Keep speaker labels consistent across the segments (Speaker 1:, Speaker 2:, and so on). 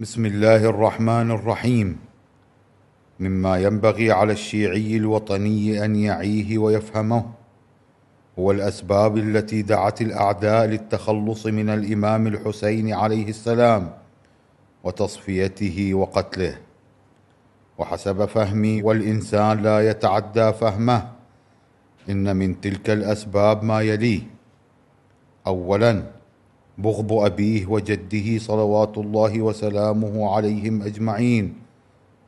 Speaker 1: بسم الله الرحمن الرحيم مما ينبغي على الشيعي الوطني ان يعيه ويفهمه هو الاسباب التي دعت الاعداء للتخلص من الامام الحسين عليه السلام وتصفيته وقتله وحسب فهمي والانسان لا يتعدى فهمه ان من تلك الاسباب ما يليه اولا بغض ابيه وجده صلوات الله وسلامه عليهم اجمعين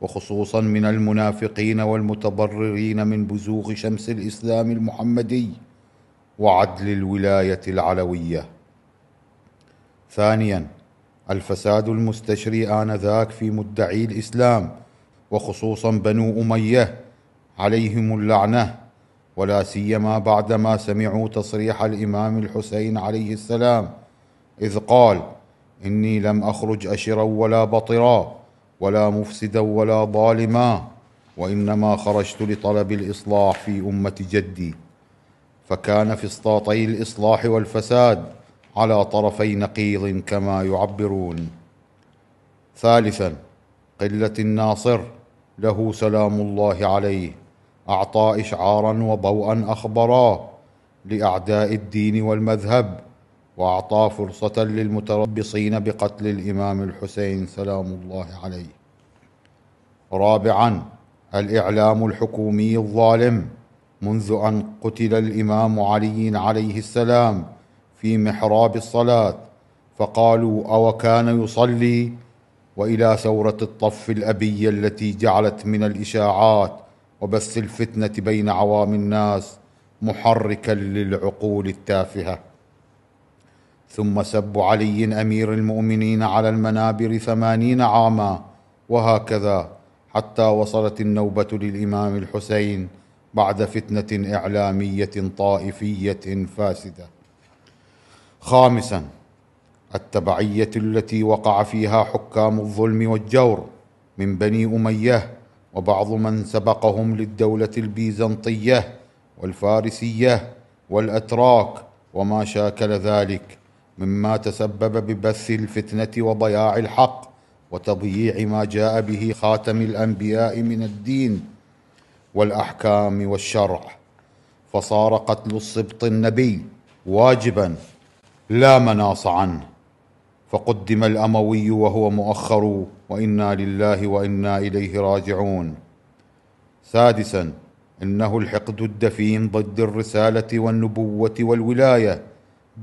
Speaker 1: وخصوصا من المنافقين والمتبررين من بزوغ شمس الاسلام المحمدي وعدل الولايه العلويه ثانيا الفساد المستشري آنذاك في مدعي الإسلام وخصوصا بنو أمية عليهم اللعنة ولا سيما بعدما سمعوا تصريح الإمام الحسين عليه السلام إذ قال إني لم أخرج أشرا ولا بطرا ولا مفسدا ولا ظالما وإنما خرجت لطلب الإصلاح في أمة جدي فكان في اسطاطي الإصلاح والفساد على طرفي نقيض كما يعبرون ثالثا قلة الناصر له سلام الله عليه أعطى إشعارا وضوءا أخبرا لأعداء الدين والمذهب واعطى فرصه للمتربصين بقتل الامام الحسين سلام الله عليه رابعا الاعلام الحكومي الظالم منذ ان قتل الامام علي عليه السلام في محراب الصلاه فقالوا او كان يصلي والى ثوره الطف الابيه التي جعلت من الاشاعات وبث الفتنه بين عوام الناس محركا للعقول التافهه ثم سب علي امير المؤمنين على المنابر ثمانين عاما وهكذا حتى وصلت النوبه للامام الحسين بعد فتنه اعلاميه طائفيه فاسده خامسا التبعيه التي وقع فيها حكام الظلم والجور من بني اميه وبعض من سبقهم للدوله البيزنطيه والفارسيه والاتراك وما شاكل ذلك مما تسبب ببث الفتنه وضياع الحق وتضييع ما جاء به خاتم الانبياء من الدين والاحكام والشرع فصار قتل السبط النبي واجبا لا مناص عنه فقدم الاموي وهو مؤخر وانا لله وانا اليه راجعون سادسا انه الحقد الدفين ضد الرساله والنبوه والولايه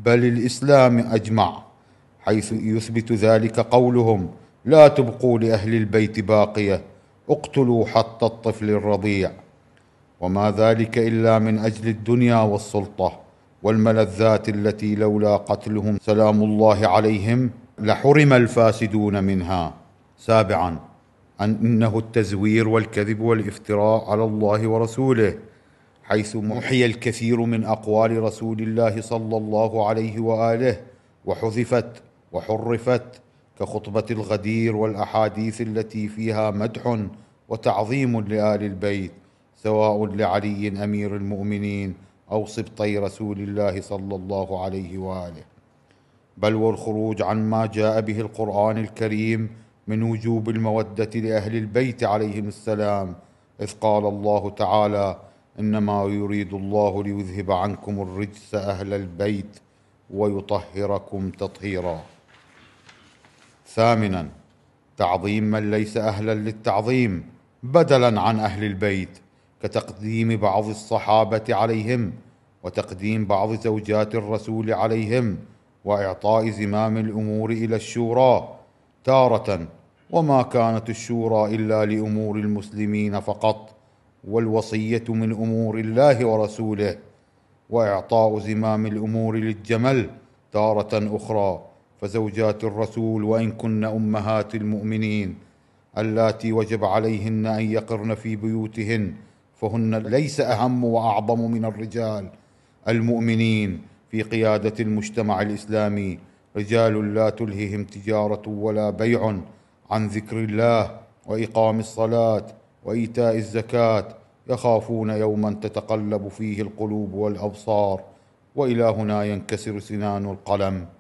Speaker 1: بل الاسلام اجمع حيث يثبت ذلك قولهم لا تبقوا لاهل البيت باقيه اقتلوا حتى الطفل الرضيع وما ذلك الا من اجل الدنيا والسلطه والملذات التي لولا قتلهم سلام الله عليهم لحرم الفاسدون منها سابعا أن انه التزوير والكذب والافتراء على الله ورسوله حيث محي الكثير من اقوال رسول الله صلى الله عليه واله وحذفت وحرفت كخطبه الغدير والاحاديث التي فيها مدح وتعظيم لال البيت سواء لعلي امير المؤمنين او سبطي رسول الله صلى الله عليه واله بل والخروج عن ما جاء به القران الكريم من وجوب الموده لاهل البيت عليهم السلام اذ قال الله تعالى انما يريد الله ليذهب عنكم الرجس اهل البيت ويطهركم تطهيرا ثامنا تعظيم من ليس اهلا للتعظيم بدلا عن اهل البيت كتقديم بعض الصحابه عليهم وتقديم بعض زوجات الرسول عليهم واعطاء زمام الامور الى الشورى تاره وما كانت الشورى الا لامور المسلمين فقط والوصيه من امور الله ورسوله واعطاء زمام الامور للجمل تاره اخرى فزوجات الرسول وان كن امهات المؤمنين اللاتي وجب عليهن ان يقرن في بيوتهن فهن ليس اهم واعظم من الرجال المؤمنين في قياده المجتمع الاسلامي رجال لا تلههم تجاره ولا بيع عن ذكر الله واقام الصلاه وايتاء الزكاه يخافون يوما تتقلب فيه القلوب والابصار والى هنا ينكسر سنان القلم